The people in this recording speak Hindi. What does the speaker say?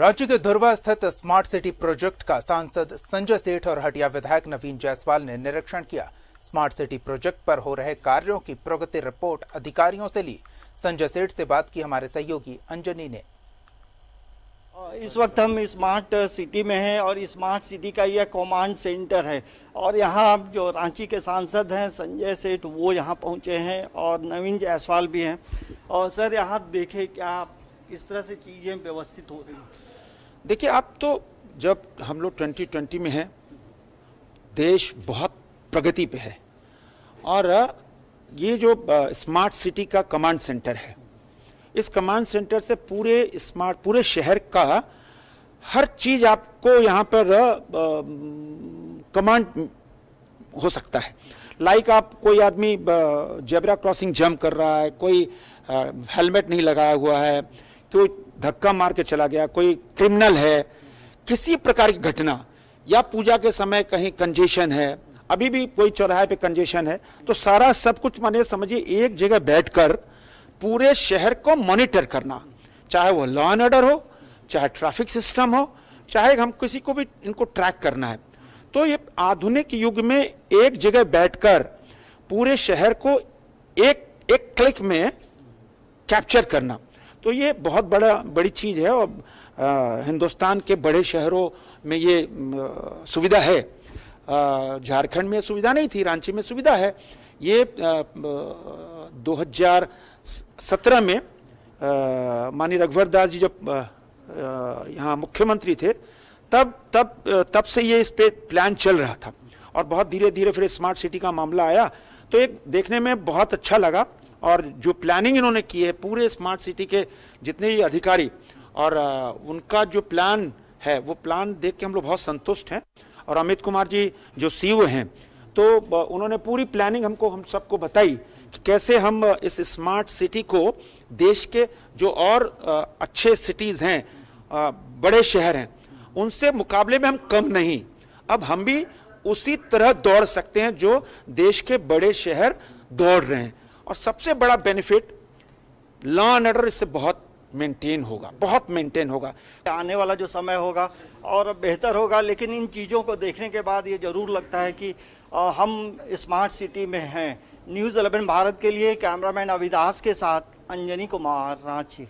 राज्य के धुरवा स्थित स्मार्ट सिटी प्रोजेक्ट का सांसद संजय सेठ और हटिया विधायक नवीन जायसवाल ने निरीक्षण किया स्मार्ट सिटी प्रोजेक्ट पर हो रहे कार्यों की प्रगति रिपोर्ट अधिकारियों से ली संजय सेठ से बात की हमारे सहयोगी अंजनी ने इस वक्त हम स्मार्ट सिटी में हैं और स्मार्ट सिटी का यह कमांड सेंटर है और यहाँ जो रांची के सांसद हैं संजय सेठ वो यहाँ पहुँचे हैं और नवीन जायसवाल भी हैं और सर यहाँ देखें क्या किस तरह से चीज़ें व्यवस्थित हो रही हैं देखिए आप तो जब हम लोग 2020 में हैं देश बहुत प्रगति पे है और ये जो स्मार्ट सिटी का कमांड सेंटर है इस कमांड सेंटर से पूरे स्मार्ट पूरे शहर का हर चीज आपको यहाँ पर कमांड हो सकता है लाइक like आप कोई आदमी जेबरा क्रॉसिंग जंप कर रहा है कोई हेलमेट नहीं लगाया हुआ है तो धक्का मार के चला गया कोई क्रिमिनल है किसी प्रकार की घटना या पूजा के समय कहीं कंजेशन है अभी भी कोई चौराहे पे कंजेशन है तो सारा सब कुछ मैंने समझिए एक जगह बैठकर पूरे शहर को मॉनिटर करना चाहे वो लॉ एंड ऑर्डर हो चाहे ट्रैफिक सिस्टम हो चाहे हम किसी को भी इनको ट्रैक करना है तो ये आधुनिक युग में एक जगह बैठकर पूरे शहर को एक एक क्लिक में कैप्चर करना तो ये बहुत बड़ा बड़ी चीज़ है और हिंदुस्तान के बड़े शहरों में ये सुविधा है झारखंड में सुविधा नहीं थी रांची में सुविधा है ये दो हजार सत्रह में मानी रघुवर दास जी जब यहाँ मुख्यमंत्री थे तब तब तब से ये इस पर प्लान चल रहा था और बहुत धीरे धीरे फिर स्मार्ट सिटी का मामला आया तो एक देखने में बहुत अच्छा लगा और जो प्लानिंग इन्होंने की है पूरे स्मार्ट सिटी के जितने भी अधिकारी और उनका जो प्लान है वो प्लान देख के हम लोग बहुत संतुष्ट हैं और अमित कुमार जी जो सी e हैं तो उन्होंने पूरी प्लानिंग हमको हम सबको बताई कि कैसे हम इस स्मार्ट सिटी को देश के जो और अच्छे सिटीज़ हैं बड़े शहर हैं उनसे मुकाबले में हम कम नहीं अब हम भी उसी तरह दौड़ सकते हैं जो देश के बड़े शहर दौड़ रहे हैं और सबसे बड़ा बेनिफिट लॉ एंड ऑर्डर इससे बहुत मेंटेन होगा बहुत मेंटेन होगा आने वाला जो समय होगा और बेहतर होगा लेकिन इन चीज़ों को देखने के बाद ये ज़रूर लगता है कि हम स्मार्ट सिटी में हैं न्यूज़ 11 भारत के लिए कैमरामैन अविदास के साथ अंजनी कुमार रांची